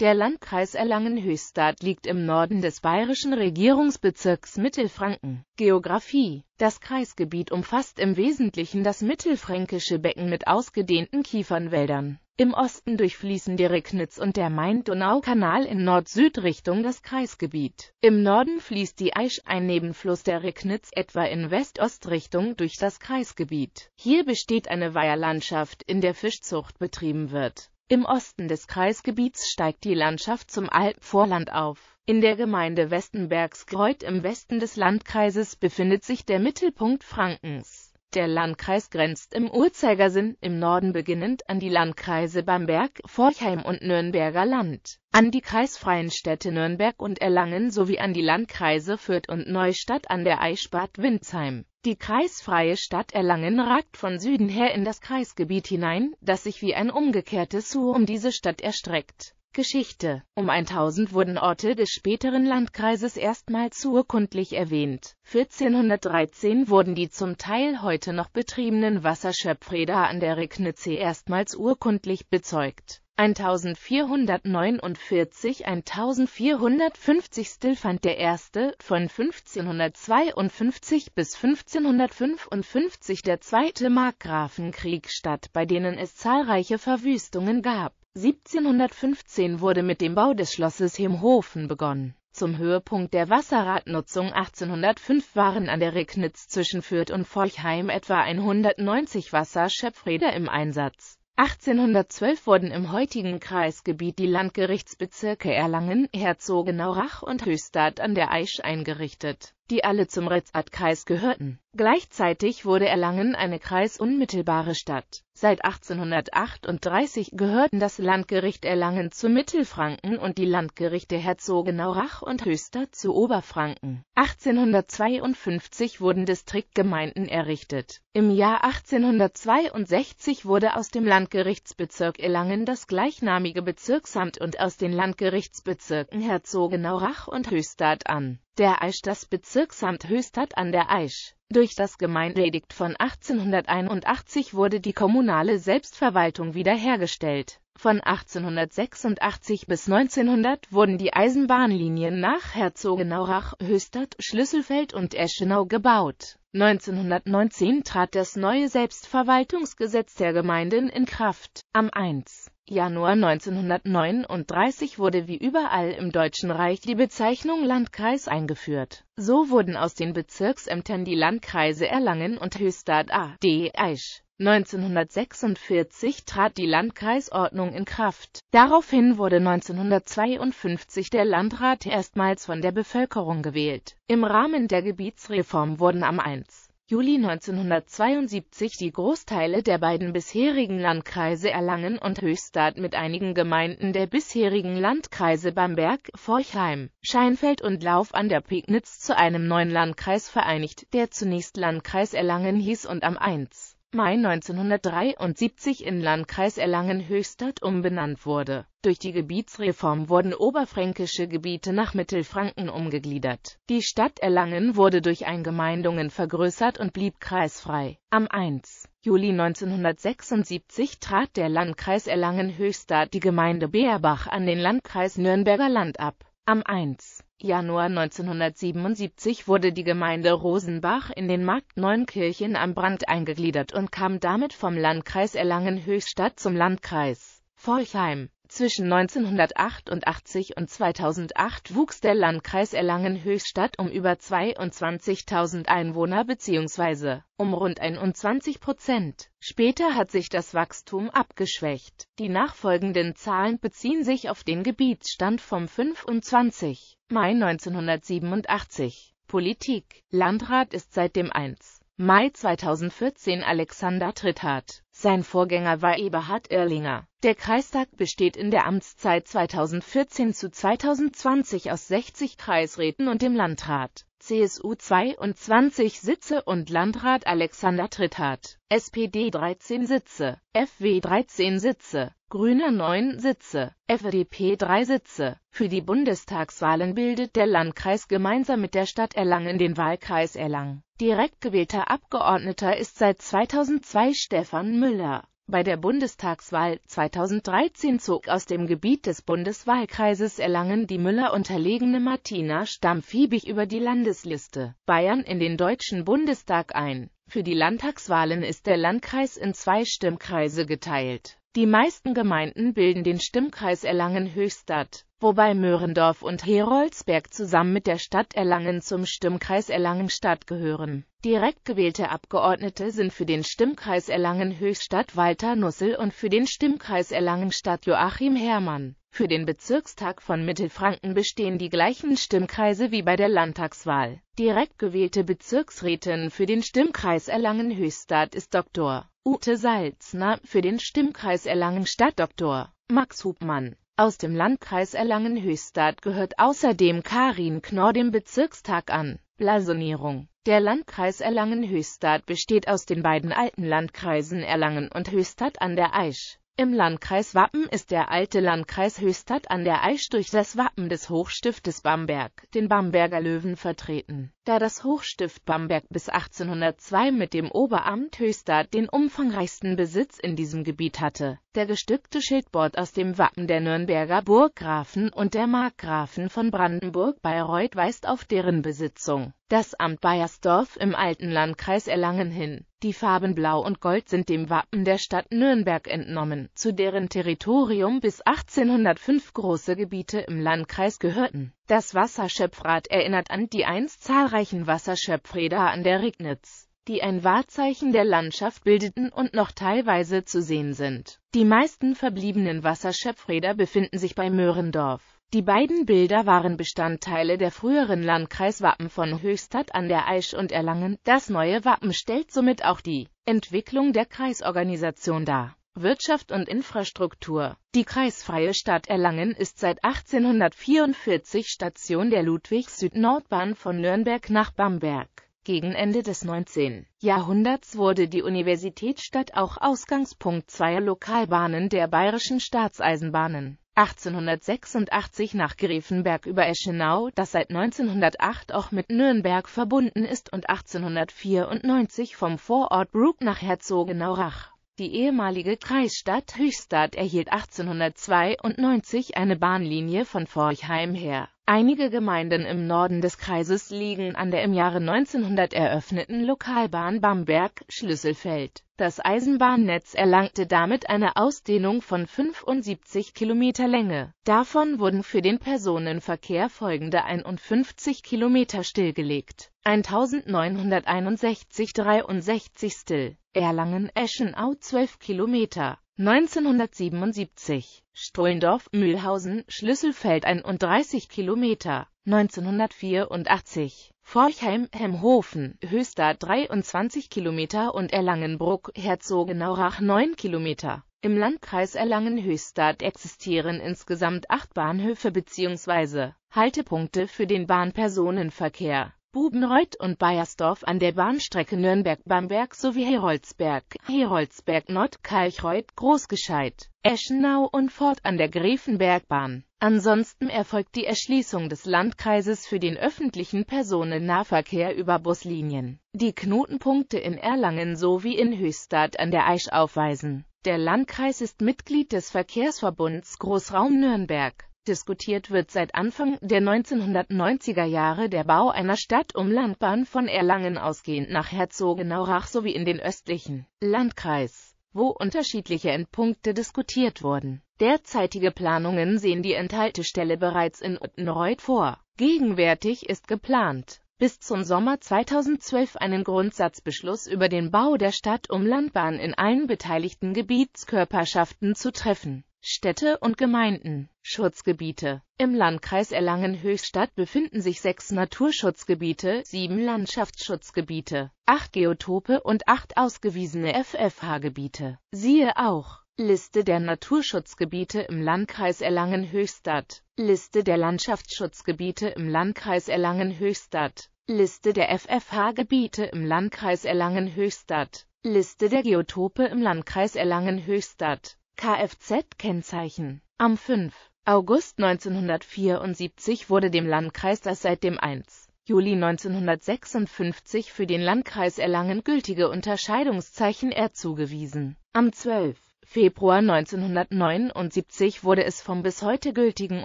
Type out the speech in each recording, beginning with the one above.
Der Landkreis Erlangen-Höchstadt liegt im Norden des bayerischen Regierungsbezirks Mittelfranken. Geografie Das Kreisgebiet umfasst im Wesentlichen das mittelfränkische Becken mit ausgedehnten Kiefernwäldern. Im Osten durchfließen die Regnitz und der Main-Donau-Kanal in Nord-Süd-Richtung das Kreisgebiet. Im Norden fließt die Aisch, ein Nebenfluss der Regnitz, etwa in West-Ost-Richtung durch das Kreisgebiet. Hier besteht eine Weiherlandschaft, in der Fischzucht betrieben wird im Osten des Kreisgebiets steigt die Landschaft zum Alpenvorland auf. In der Gemeinde Westenbergskreuth im Westen des Landkreises befindet sich der Mittelpunkt Frankens der Landkreis grenzt im Uhrzeigersinn im Norden beginnend an die Landkreise Bamberg, Forchheim und Nürnberger Land, an die kreisfreien Städte Nürnberg und Erlangen sowie an die Landkreise Fürth und Neustadt an der Eichsbad Windsheim. Die kreisfreie Stadt Erlangen ragt von Süden her in das Kreisgebiet hinein, das sich wie ein umgekehrtes U um diese Stadt erstreckt Geschichte. Um 1000 wurden Orte des späteren Landkreises erstmals urkundlich erwähnt. 1413 wurden die zum Teil heute noch betriebenen Wasserschöpfräder an der Recknitze erstmals urkundlich bezeugt. 1449 1450 Still fand der erste, von 1552 bis 1555 der zweite Markgrafenkrieg statt, bei denen es zahlreiche Verwüstungen gab 1715 wurde mit dem Bau des Schlosses Hemhofen begonnen. Zum Höhepunkt der Wasserradnutzung 1805 waren an der Regnitz zwischen Fürth und Forchheim etwa 190 Wasserschöpfräder im Einsatz. 1812 wurden im heutigen Kreisgebiet die Landgerichtsbezirke Erlangen, Herzogenaurach und Höchstadt an der Aisch eingerichtet, die alle zum Ritzartkreis gehörten. Gleichzeitig wurde Erlangen eine kreisunmittelbare Stadt. Seit 1838 gehörten das Landgericht Erlangen zu Mittelfranken und die Landgerichte Herzogenaurach und Höchster zu Oberfranken. 1852 wurden Distriktgemeinden errichtet. Im Jahr 1862 wurde aus dem Landgerichtsbezirk Erlangen das gleichnamige Bezirksamt und aus den Landgerichtsbezirken Herzogenaurach und Höchstadt an der Aisch das Bezirksamt Höchstadt an der Aisch. Durch das Gemeindeedikt von 1881 wurde die kommunale Selbstverwaltung wiederhergestellt. Von 1886 bis 1900 wurden die Eisenbahnlinien nach Herzogenaurach, Höchstadt, Schlüsselfeld und Eschenau gebaut. 1919 trat das neue Selbstverwaltungsgesetz der Gemeinden in Kraft. Am 1. Januar 1939 wurde wie überall im Deutschen Reich die Bezeichnung Landkreis eingeführt. So wurden aus den Bezirksämtern die Landkreise Erlangen und Höchstadt a.d. Eisch. 1946 trat die Landkreisordnung in Kraft. Daraufhin wurde 1952 der Landrat erstmals von der Bevölkerung gewählt. Im Rahmen der Gebietsreform wurden am 1. Juli 1972 die Großteile der beiden bisherigen Landkreise Erlangen und Höchstadt mit einigen Gemeinden der bisherigen Landkreise Bamberg, Forchheim, Scheinfeld und Lauf an der Pegnitz zu einem neuen Landkreis vereinigt, der zunächst Landkreis Erlangen hieß und am 1. Mai 1973 in Landkreis Erlangen-Höchstadt umbenannt wurde. Durch die Gebietsreform wurden oberfränkische Gebiete nach Mittelfranken umgegliedert. Die Stadt Erlangen wurde durch Eingemeindungen vergrößert und blieb kreisfrei. Am 1. Juli 1976 trat der Landkreis Erlangen-Höchstadt die Gemeinde Beerbach an den Landkreis Nürnberger Land ab. Am 1. Januar 1977 wurde die Gemeinde Rosenbach in den Markt Neunkirchen am Brand eingegliedert und kam damit vom Landkreis Erlangen-Höchstadt zum Landkreis Forchheim. Zwischen 1988 und 2008 wuchs der Landkreis Erlangen-Höchstadt um über 22.000 Einwohner bzw. um rund 21 Prozent. Später hat sich das Wachstum abgeschwächt. Die nachfolgenden Zahlen beziehen sich auf den Gebietsstand vom 25. Mai 1987. Politik. Landrat ist seit dem 1. Mai 2014 Alexander Tritthardt. Sein Vorgänger war Eberhard Erlinger. Der Kreistag besteht in der Amtszeit 2014 zu 2020 aus 60 Kreisräten und dem Landrat. CSU 22 Sitze und Landrat Alexander Tritthardt, SPD 13 Sitze, FW 13 Sitze, Grüne 9 Sitze, FDP 3 Sitze. Für die Bundestagswahlen bildet der Landkreis gemeinsam mit der Stadt Erlangen den Wahlkreis Erlangen. Direkt gewählter Abgeordneter ist seit 2002 Stefan Müller. Bei der Bundestagswahl 2013 zog aus dem Gebiet des Bundeswahlkreises Erlangen die Müller unterlegene Martina Stammfiebig über die Landesliste Bayern in den Deutschen Bundestag ein. Für die Landtagswahlen ist der Landkreis in zwei Stimmkreise geteilt. Die meisten Gemeinden bilden den Stimmkreis Erlangen-Höchstadt wobei Möhrendorf und Heroldsberg zusammen mit der Stadt Erlangen zum Stimmkreis Erlangen-Stadt gehören. Direkt gewählte Abgeordnete sind für den Stimmkreis Erlangen-Höchstadt Walter Nussel und für den Stimmkreis Erlangen-Stadt Joachim Herrmann. Für den Bezirkstag von Mittelfranken bestehen die gleichen Stimmkreise wie bei der Landtagswahl. Direkt gewählte Bezirksrätin für den Stimmkreis Erlangen-Höchstadt ist Dr. Ute Salzner, für den Stimmkreis Erlangen-Stadt Dr. Max Hubmann. Aus dem Landkreis Erlangen-Höchstadt gehört außerdem Karin Knorr dem Bezirkstag an. Blasonierung Der Landkreis Erlangen-Höchstadt besteht aus den beiden alten Landkreisen Erlangen und Höchstadt an der Aisch. Im Landkreis Wappen ist der alte Landkreis Höchstadt an der Aisch durch das Wappen des Hochstiftes Bamberg, den Bamberger Löwen, vertreten da das Hochstift Bamberg bis 1802 mit dem Oberamt Höchster den umfangreichsten Besitz in diesem Gebiet hatte. Der gestückte Schildbord aus dem Wappen der Nürnberger Burggrafen und der Markgrafen von Brandenburg-Bayreuth weist auf deren Besitzung. Das Amt Bayersdorf im alten Landkreis Erlangen hin. Die Farben Blau und Gold sind dem Wappen der Stadt Nürnberg entnommen, zu deren Territorium bis 1805 große Gebiete im Landkreis gehörten das Wasserschöpfrad erinnert an die einst zahlreichen Wasserschöpfräder an der Regnitz, die ein Wahrzeichen der Landschaft bildeten und noch teilweise zu sehen sind. Die meisten verbliebenen Wasserschöpfräder befinden sich bei Möhrendorf. Die beiden Bilder waren Bestandteile der früheren Landkreiswappen von Höchstadt an der Aisch und Erlangen. Das neue Wappen stellt somit auch die Entwicklung der Kreisorganisation dar. Wirtschaft und Infrastruktur. Die kreisfreie Stadt Erlangen ist seit 1844 Station der Ludwig-Süd-Nordbahn von Nürnberg nach Bamberg. Gegen Ende des 19. Jahrhunderts wurde die Universitätsstadt auch Ausgangspunkt zweier Lokalbahnen der Bayerischen Staatseisenbahnen. 1886 nach Grevenberg über Eschenau, das seit 1908 auch mit Nürnberg verbunden ist und 1894 vom Vorort Brug nach Herzogenaurach. Die ehemalige Kreisstadt Höchstadt erhielt 1892 eine Bahnlinie von Forchheim her. Einige Gemeinden im Norden des Kreises liegen an der im Jahre 1900 eröffneten Lokalbahn Bamberg-Schlüsselfeld. Das Eisenbahnnetz erlangte damit eine Ausdehnung von 75 Kilometer Länge. Davon wurden für den Personenverkehr folgende 51 Kilometer stillgelegt 1961 63 Still, Erlangen-Eschenau 12 Kilometer, 1977, Strollendorf, Mühlhausen, Schlüsselfeld 31 Kilometer, 1984, Forchheim, Hemhofen, Höchster 23 Kilometer und Erlangenbruck, Herzogenaurach 9 Kilometer. Im Landkreis Erlangen-Höchstadt existieren insgesamt acht Bahnhöfe bzw. Haltepunkte für den Bahnpersonenverkehr. Bubenreuth und Baiersdorf an der Bahnstrecke Nürnberg-Bamberg sowie Heroldsberg, Heroldsberg-Nord, Kalchreuth, Großgescheid, Eschenau und Fort an der Gräfenbergbahn. Ansonsten erfolgt die Erschließung des Landkreises für den öffentlichen Personennahverkehr über Buslinien, die Knotenpunkte in Erlangen sowie in Höchstadt an der Aisch aufweisen. Der Landkreis ist Mitglied des Verkehrsverbunds Großraum Nürnberg. Diskutiert wird seit Anfang der 1990er Jahre der Bau einer Stadtumlandbahn von Erlangen ausgehend nach Herzogenaurach sowie in den östlichen Landkreis, wo unterschiedliche Endpunkte diskutiert wurden. Derzeitige Planungen sehen die Enthaltestelle bereits in Uttenreuth vor. Gegenwärtig ist geplant, bis zum Sommer 2012 einen Grundsatzbeschluss über den Bau der Stadtumlandbahn in allen beteiligten Gebietskörperschaften zu treffen. Städte und Gemeinden. Schutzgebiete. Im Landkreis Erlangen-Höchstadt befinden sich sechs Naturschutzgebiete, sieben Landschaftsschutzgebiete, acht Geotope und acht ausgewiesene FFH-Gebiete. Siehe auch Liste der Naturschutzgebiete im Landkreis Erlangen-Höchstadt Liste der Landschaftsschutzgebiete im Landkreis Erlangen-Höchstadt Liste der FFH-Gebiete im Landkreis Erlangen-Höchstadt Liste der Geotope im Landkreis Erlangen-Höchstadt Kfz-Kennzeichen. Am 5. August 1974 wurde dem Landkreis das seit dem 1. Juli 1956 für den Landkreis Erlangen gültige Unterscheidungszeichen R zugewiesen. Am 12. Februar 1979 wurde es vom bis heute gültigen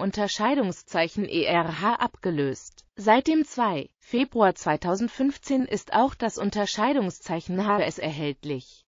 Unterscheidungszeichen ERH abgelöst. Seit dem 2. Februar 2015 ist auch das Unterscheidungszeichen HS erhältlich